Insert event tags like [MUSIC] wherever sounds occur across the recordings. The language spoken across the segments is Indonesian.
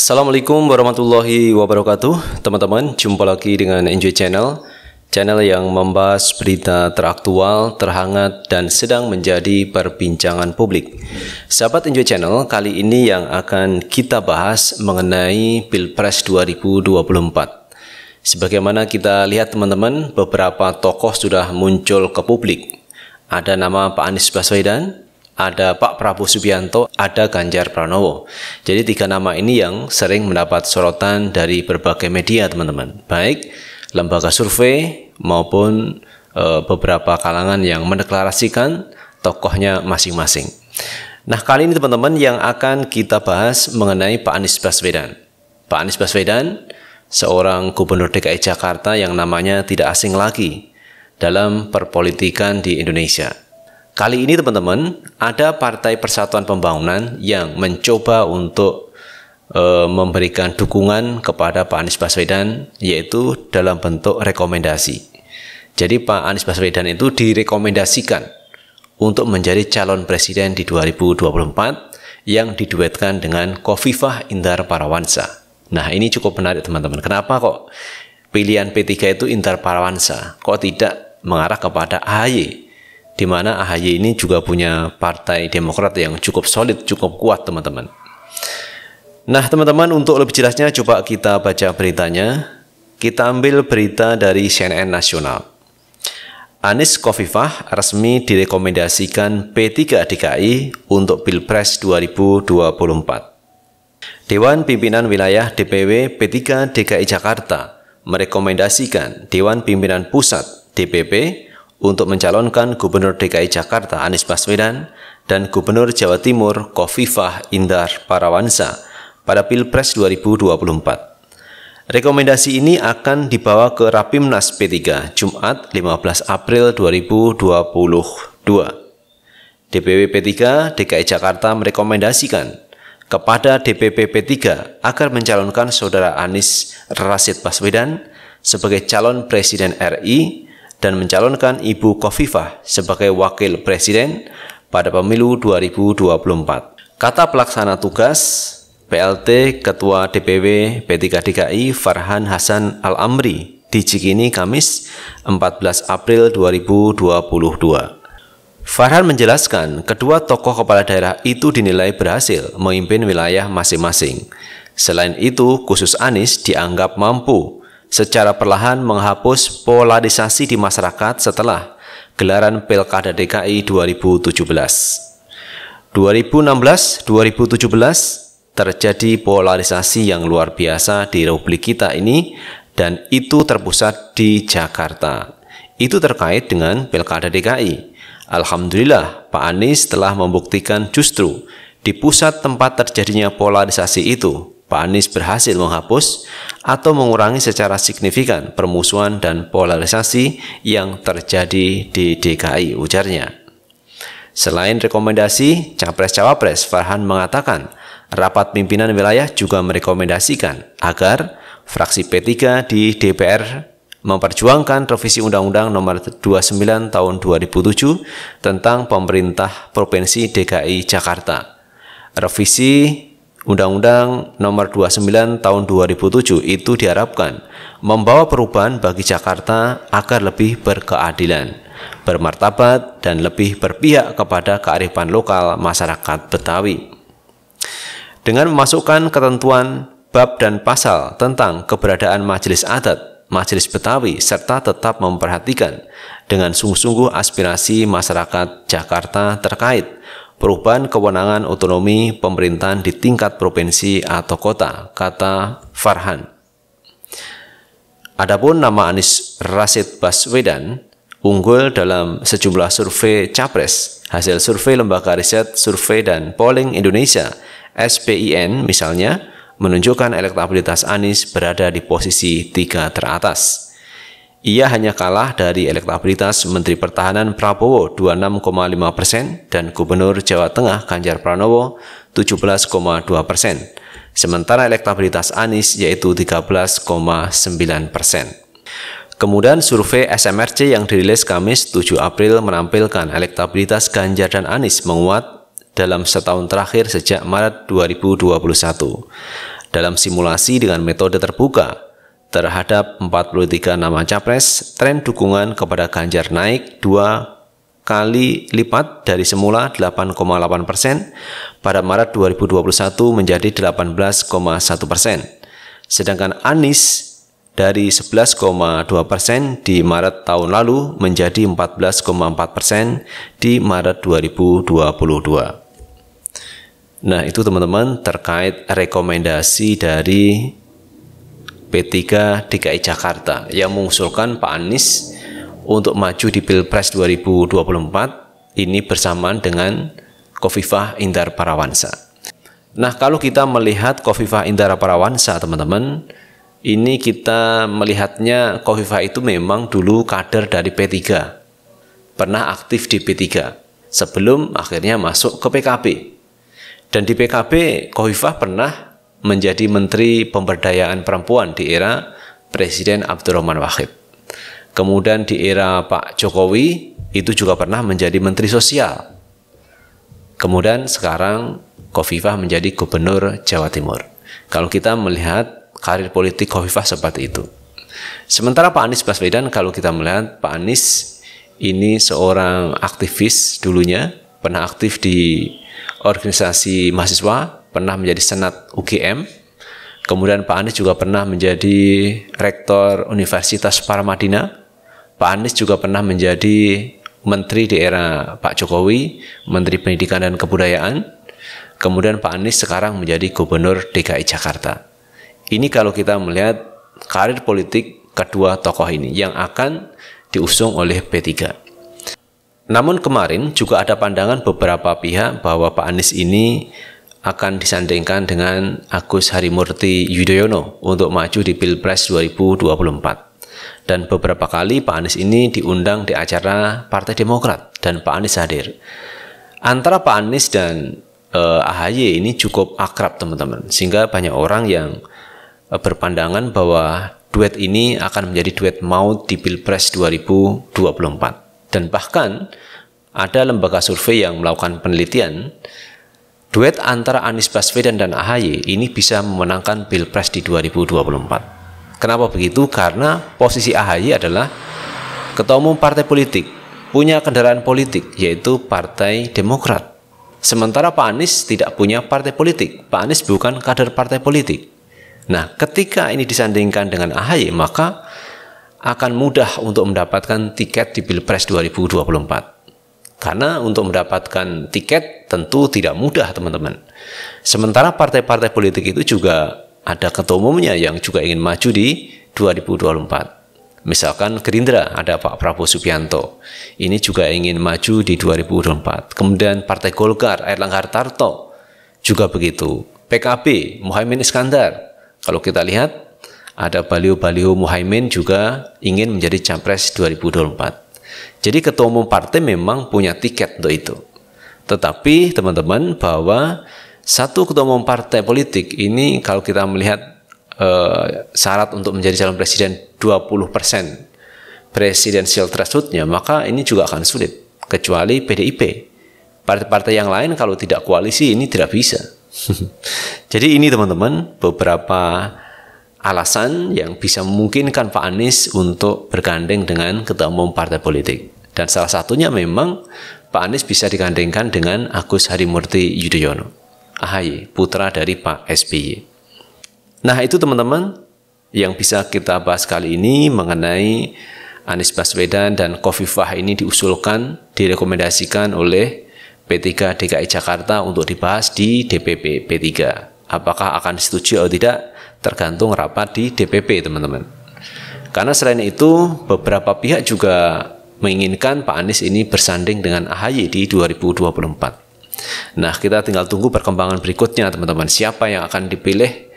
Assalamualaikum warahmatullahi wabarakatuh Teman-teman, jumpa lagi dengan Enjoy Channel Channel yang membahas berita teraktual, terhangat, dan sedang menjadi perbincangan publik Sahabat Enjoy Channel, kali ini yang akan kita bahas mengenai Pilpres 2024 Sebagaimana kita lihat teman-teman, beberapa tokoh sudah muncul ke publik Ada nama Pak Anies Baswedan, ada Pak Prabowo Subianto, ada Ganjar Pranowo. Jadi tiga nama ini yang sering mendapat sorotan dari berbagai media, teman-teman. Baik lembaga survei maupun e, beberapa kalangan yang mendeklarasikan tokohnya masing-masing. Nah, kali ini teman-teman yang akan kita bahas mengenai Pak Anies Baswedan. Pak Anies Baswedan seorang gubernur DKI Jakarta yang namanya tidak asing lagi dalam perpolitikan di Indonesia. Kali ini teman-teman, ada Partai Persatuan Pembangunan yang mencoba untuk e, memberikan dukungan kepada Pak Anies Baswedan yaitu dalam bentuk rekomendasi. Jadi Pak Anies Baswedan itu direkomendasikan untuk menjadi calon presiden di 2024 yang diduetkan dengan Kofifah Indar Parawansa. Nah, ini cukup menarik teman-teman. Kenapa kok pilihan P3 itu Indar Parawansa? Kok tidak mengarah kepada AHY? di mana AHY ini juga punya partai Demokrat yang cukup solid, cukup kuat teman-teman. Nah teman-teman untuk lebih jelasnya coba kita baca beritanya. Kita ambil berita dari CNN Nasional. Anies Kofifah resmi direkomendasikan P3 DKI untuk Pilpres 2024. Dewan Pimpinan Wilayah DPW P3 DKI Jakarta merekomendasikan Dewan Pimpinan Pusat DPP untuk mencalonkan Gubernur DKI Jakarta Anies Baswedan dan Gubernur Jawa Timur Kofifah Indar Parawansa pada Pilpres 2024. Rekomendasi ini akan dibawa ke Rapimnas P3 Jumat 15 April 2022. DPW P3 DKI Jakarta merekomendasikan kepada DPP P3 agar mencalonkan saudara Anies Rasid Baswedan sebagai calon presiden RI dan mencalonkan Ibu Kofifah sebagai wakil presiden pada pemilu 2024. Kata pelaksana tugas PLT Ketua DPW P3 DKI Farhan Hasan Al-Amri di Cikini Kamis 14 April 2022. Farhan menjelaskan kedua tokoh kepala daerah itu dinilai berhasil memimpin wilayah masing-masing. Selain itu, khusus Anies dianggap mampu secara perlahan menghapus polarisasi di masyarakat setelah gelaran Pilkada DKI 2017. 2016-2017 terjadi polarisasi yang luar biasa di republik kita ini dan itu terpusat di Jakarta. Itu terkait dengan Pilkada DKI. Alhamdulillah, Pak Anies telah membuktikan justru di pusat tempat terjadinya polarisasi itu, Pak Anies berhasil menghapus atau mengurangi secara signifikan permusuhan dan polarisasi yang terjadi di DKI, ujarnya. Selain rekomendasi, Capres-Cawapres Farhan mengatakan rapat pimpinan wilayah juga merekomendasikan agar fraksi P3 di DPR memperjuangkan revisi Undang-Undang Nomor 29 Tahun 2007 tentang Pemerintah Provinsi DKI Jakarta. Revisi Undang-Undang Nomor 29 Tahun 2007 itu diharapkan membawa perubahan bagi Jakarta agar lebih berkeadilan, bermartabat dan lebih berpihak kepada kearifan lokal masyarakat Betawi. Dengan memasukkan ketentuan bab dan pasal tentang keberadaan majelis adat, majelis Betawi serta tetap memperhatikan dengan sungguh-sungguh aspirasi masyarakat Jakarta terkait perubahan kewenangan otonomi pemerintahan di tingkat provinsi atau kota, kata Farhan. Adapun nama Anies Rashid Baswedan unggul dalam sejumlah survei capres. Hasil survei Lembaga Riset Survei dan Polling Indonesia (SPIN) misalnya menunjukkan elektabilitas Anies berada di posisi tiga teratas. Ia hanya kalah dari elektabilitas Menteri Pertahanan Prabowo 26,5 persen dan Gubernur Jawa Tengah Ganjar Pranowo 17,2 persen, sementara elektabilitas Anies yaitu 13,9 persen. Kemudian survei SMRC yang dirilis Kamis 7 April menampilkan elektabilitas Ganjar dan Anies menguat dalam setahun terakhir sejak Maret 2021. Dalam simulasi dengan metode terbuka, terhadap 43 nama capres, tren dukungan kepada Ganjar naik 2 kali lipat dari semula 8,8 persen pada Maret 2021 menjadi 18,1 persen. Sedangkan Anies dari 11,2 persen di Maret tahun lalu menjadi 14,4 persen di Maret 2022. Nah itu teman-teman terkait rekomendasi dari P3 DKI Jakarta yang mengusulkan Pak Anies untuk maju di Pilpres 2024 ini bersamaan dengan Kofifah Indar Parawansa. Nah, kalau kita melihat Kofifah Indar Parawansa, teman-teman, ini kita melihatnya Kofifah itu memang dulu kader dari P3. Pernah aktif di P3 sebelum akhirnya masuk ke PKB. Dan di PKB Kofifah pernah menjadi Menteri Pemberdayaan Perempuan di era Presiden Abdurrahman Wahid. Kemudian di era Pak Jokowi itu juga pernah menjadi Menteri Sosial. Kemudian sekarang Kofifah menjadi Gubernur Jawa Timur. Kalau kita melihat karir politik Kofifah seperti itu. Sementara Pak Anies Baswedan kalau kita melihat Pak Anies ini seorang aktivis dulunya, pernah aktif di organisasi mahasiswa, pernah menjadi senat UGM. Kemudian Pak Anies juga pernah menjadi rektor Universitas Paramadina. Pak Anies juga pernah menjadi menteri di era Pak Jokowi, menteri pendidikan dan kebudayaan. Kemudian Pak Anies sekarang menjadi gubernur DKI Jakarta. Ini kalau kita melihat karir politik kedua tokoh ini yang akan diusung oleh P3. Namun kemarin juga ada pandangan beberapa pihak bahwa Pak Anies ini akan disandingkan dengan Agus Harimurti Yudhoyono untuk maju di Pilpres 2024. Dan beberapa kali Pak Anies ini diundang di acara Partai Demokrat dan Pak Anies hadir. Antara Pak Anies dan uh, eh, AHY ini cukup akrab teman-teman, sehingga banyak orang yang uh, berpandangan bahwa duet ini akan menjadi duet maut di Pilpres 2024. Dan bahkan ada lembaga survei yang melakukan penelitian duet antara Anies Baswedan dan AHY ini bisa memenangkan Pilpres di 2024. Kenapa begitu? Karena posisi AHY adalah ketua umum partai politik, punya kendaraan politik yaitu Partai Demokrat. Sementara Pak Anies tidak punya partai politik. Pak Anies bukan kader partai politik. Nah, ketika ini disandingkan dengan AHY, maka akan mudah untuk mendapatkan tiket di Pilpres 2024. Karena untuk mendapatkan tiket tentu tidak mudah, teman-teman. Sementara partai-partai politik itu juga ada ketua umumnya yang juga ingin maju di 2024. Misalkan Gerindra ada Pak Prabowo Subianto. Ini juga ingin maju di 2024. Kemudian Partai Golkar Erlangga Hartarto juga begitu. PKB Muhammad Iskandar. Kalau kita lihat ada baliho-baliho Muhammad juga ingin menjadi capres 2024. Jadi ketua umum partai memang punya tiket untuk itu. Tetapi teman-teman bahwa satu ketua umum partai politik ini kalau kita melihat eh, syarat untuk menjadi calon presiden 20% persen presidensial thresholdnya maka ini juga akan sulit kecuali PDIP. Partai-partai yang lain kalau tidak koalisi ini tidak bisa. [LAUGHS] Jadi ini teman-teman beberapa alasan yang bisa memungkinkan Pak Anies untuk bergandeng dengan ketua umum partai politik. Dan salah satunya memang Pak Anies bisa digandengkan dengan Agus Harimurti Yudhoyono, AHY, putra dari Pak SBY. Nah itu teman-teman yang bisa kita bahas kali ini mengenai Anies Baswedan dan Kofifah ini diusulkan, direkomendasikan oleh P3 DKI Jakarta untuk dibahas di DPP P3. Apakah akan setuju atau tidak? tergantung rapat di DPP teman-teman. Karena selain itu beberapa pihak juga menginginkan Pak Anies ini bersanding dengan AHY di 2024. Nah, kita tinggal tunggu perkembangan berikutnya teman-teman. Siapa yang akan dipilih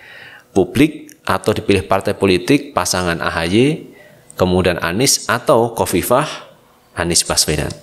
publik atau dipilih partai politik pasangan AHY, kemudian Anies atau Kofifah Anies Baswedan.